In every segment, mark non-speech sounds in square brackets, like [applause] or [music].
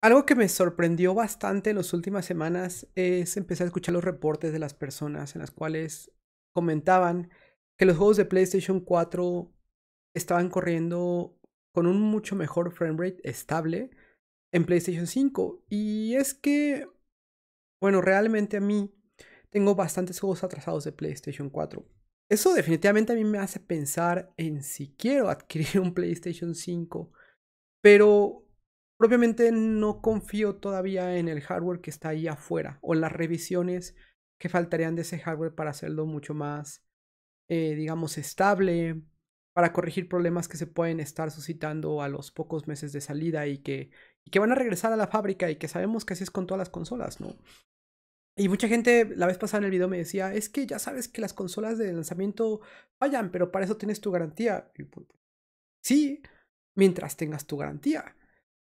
Algo que me sorprendió bastante en las últimas semanas es empezar a escuchar los reportes de las personas en las cuales comentaban que los juegos de PlayStation 4 estaban corriendo con un mucho mejor frame rate estable en PlayStation 5. Y es que, bueno, realmente a mí tengo bastantes juegos atrasados de PlayStation 4. Eso definitivamente a mí me hace pensar en si quiero [laughs] adquirir un PlayStation 5. Pero propiamente no confío todavía en el hardware que está ahí afuera o en las revisiones que faltarían de ese hardware para hacerlo mucho más, eh, digamos, estable, para corregir problemas que se pueden estar suscitando a los pocos meses de salida y que, y que van a regresar a la fábrica y que sabemos que así es con todas las consolas, ¿no? Y mucha gente la vez pasada en el video me decía, es que ya sabes que las consolas de lanzamiento fallan, pero para eso tienes tu garantía. Pues, sí, mientras tengas tu garantía.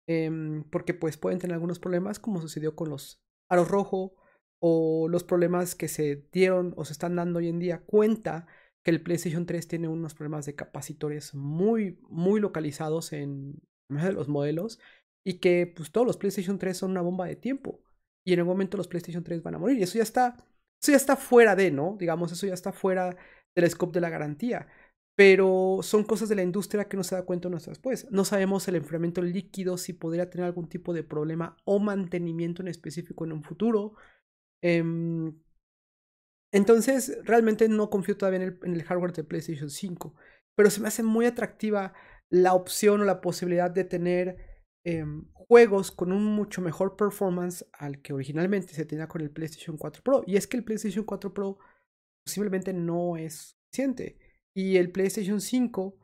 Em, porque pues pueden tener algunos problemas como sucedió con los aros rojo o los problemas que se dieron o se están dando hoy en día cuenta que el PlayStation 3 tiene unos problemas de capacitores muy muy localizados en [laughs] los modelos y que pues todos los PlayStation 3 son una bomba de tiempo y en el momento los PlayStation 3 van a morir y eso ya está eso ya está fuera de, ¿no? Digamos, eso ya está fuera del scope de la garantía pero son cosas de la industria que no se da cuenta nuestra pues después. No sabemos el enfriamiento líquido, si podría tener algún tipo de problema o mantenimiento en específico en un futuro. Em, entonces, realmente no confío todavía en el, hardware de PlayStation 5, pero se me hace muy atractiva la opción o la posibilidad de tener em, juegos con un mucho mejor performance al que originalmente se tenía con el PlayStation 4 Pro. Y es que el PlayStation 4 Pro posiblemente no es suficiente y el PlayStation 5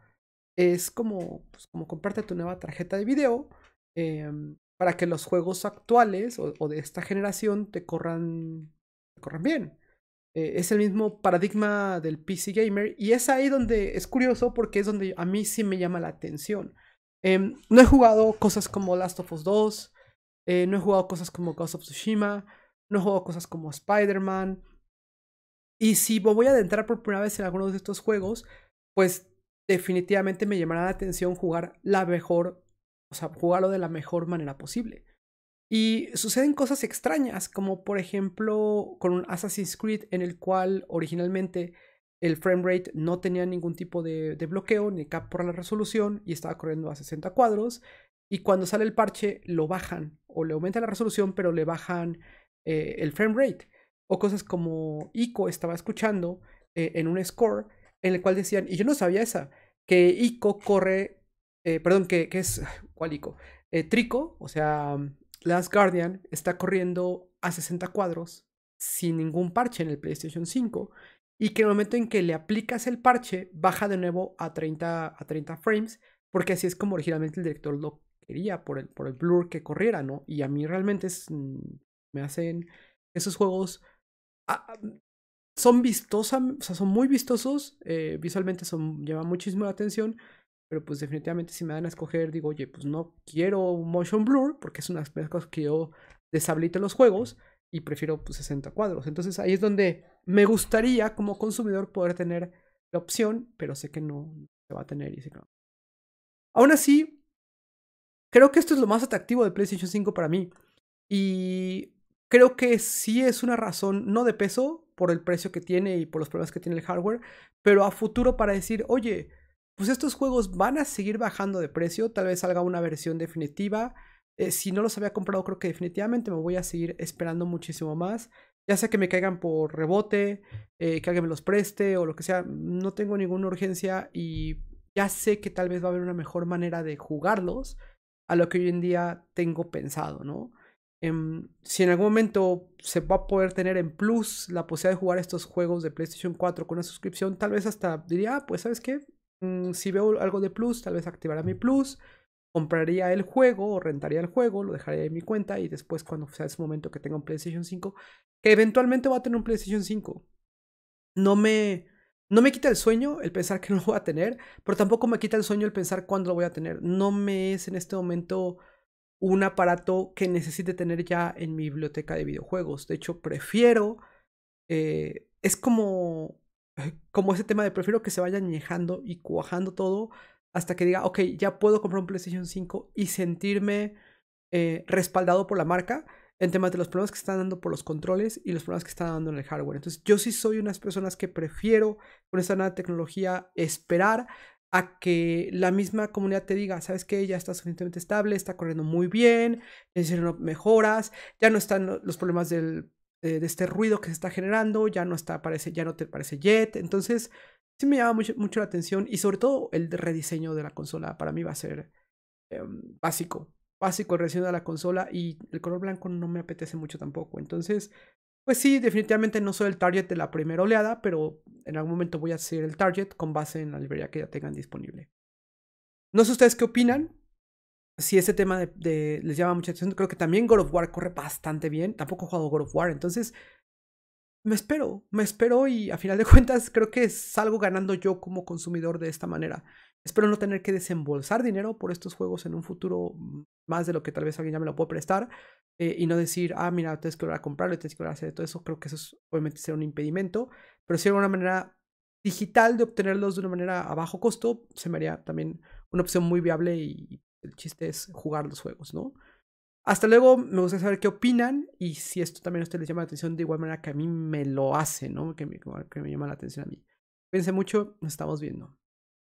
es como, pues, como comprarte tu nueva tarjeta de video em, para que los juegos actuales o, de esta generación te corran, corran bien. Eh, es el mismo paradigma del PC Gamer y es ahí donde es curioso porque es donde a mí sí me llama la atención. Em, no he jugado cosas como Last of Us 2, eh, no he jugado cosas como Ghost of Tsushima, no he jugado cosas como Spider-Man, y si voy a adentrar por primera vez en alguno de estos juegos, pues definitivamente me llamará la atención jugar la mejor, o sea, jugarlo de la mejor manera posible. Y suceden cosas extrañas, como por ejemplo con un Assassin's Creed en el cual originalmente el frame rate no tenía ningún tipo de, bloqueo ni cap por la resolución y estaba corriendo a 60 cuadros. Y cuando sale el parche lo bajan o le aumenta la resolución, pero le bajan eh, el frame rate. O cosas como Ico estaba escuchando eh, en un score en el cual decían, y yo no sabía esa, que Ico corre, eh, perdón, que, es, [sighs] ¿cuál Ico? Eh, Trico, o sea, Last Guardian está corriendo a 60 cuadros sin ningún parche en el PlayStation 5 y que en el momento en que le aplicas el parche baja de nuevo a 30, a 30 frames porque así es como originalmente el director lo quería por el, por el blur que corriera, ¿no? Y a mí realmente mm, me hacen esos juegos Ah, ah, mm, son vistosos o sea, son muy vistosos, eh, visualmente son, llevan muchísimo atención, pero pues definitivamente si me dan a escoger, digo, oye, pues no quiero motion blur, porque es una de cosas que yo deshabilito en los juegos, y prefiero pues 60 cuadros. Entonces ahí es donde me gustaría como consumidor poder tener la opción, pero sé que no se va a tener. Y Aún así, creo que esto es lo más atractivo de PlayStation 5 para mí. Y Creo que sí es una razón, no de peso, por el precio que tiene y por los problemas que tiene el hardware, pero a futuro para decir, oye, pues estos juegos van a seguir bajando de precio, tal vez salga una versión definitiva. Eh, si no los había comprado, creo que definitivamente me voy a seguir esperando muchísimo más. Ya sea que me caigan por rebote, eh, que alguien me los preste o lo que sea, no tengo ninguna urgencia y ya sé que tal vez va a haber una mejor manera de jugarlos a lo que hoy en día tengo pensado, ¿no? Em, si en algún momento se va a poder tener en plus la posibilidad de jugar estos juegos de PlayStation 4 con una suscripción, tal vez hasta diría, ah, pues sabes qué, mm, si veo algo de plus, tal vez activará mi plus, compraría el juego o rentaría el juego, lo dejaría en mi cuenta y después cuando sea ese momento que tenga un PlayStation 5, eventualmente va a tener un PlayStation 5. No me... No me quita el sueño el pensar que [laughs] no lo voy a tener, pero tampoco me quita el sueño el pensar cuándo lo voy a tener. No me es en este momento un aparato que necesite tener ya en mi biblioteca de videojuegos. De hecho, prefiero... Eh, es como, eh, como ese tema de prefiero que se vaya añejando y cuajando todo hasta que diga, ok, ya puedo comprar un PlayStation 5 y sentirme eh, respaldado por la marca en temas de los problemas que están dando por los controles y los problemas que están dando en el hardware. Entonces, yo sí soy unas personas que prefiero con esta nueva tecnología esperar a que la misma comunidad te diga, sabes que ya está suficientemente estable, está corriendo muy bien, necesitan mejoras, ya no están los problemas eh, de, este ruido que se está generando, ya no está, ya no te parece jet. Entonces, sí me llama mucho, mucho la atención y sobre todo el rediseño de la consola para mí va a ser em, básico. Básico el rediseño de la consola y el color blanco no me apetece mucho tampoco. Entonces, pues sí, definitivamente no soy el target de la primera oleada, pero en algún momento voy a ser el target con base en la librería que ya tengan disponible. No sé ustedes qué opinan. Si ese tema de, les llama mucha atención, creo que también God of War corre bastante bien. Tampoco he jugado God of War, entonces me espero, me espero y a final de [laughs] cuentas creo que salgo ganando yo como consumidor de esta manera. Espero no tener que desembolsar dinero por estos juegos en un futuro más de lo que tal vez alguien ya me lo pueda prestar eh, y no decir, ah, mira, tienes que volver a comprarlo, tienes que volver a hacer todo eso. Creo que eso obviamente será un impedimento, pero si hay una manera digital de obtenerlos de una manera a bajo costo, se me haría también una opción muy viable y el chiste es jugar los juegos, ¿no? Hasta luego, me gustaría saber qué opinan y si esto también a ustedes les llama la atención de igual manera que a mí me lo hace, ¿no? Que me, que me llama la atención a mí. Piense mucho, nos estamos viendo.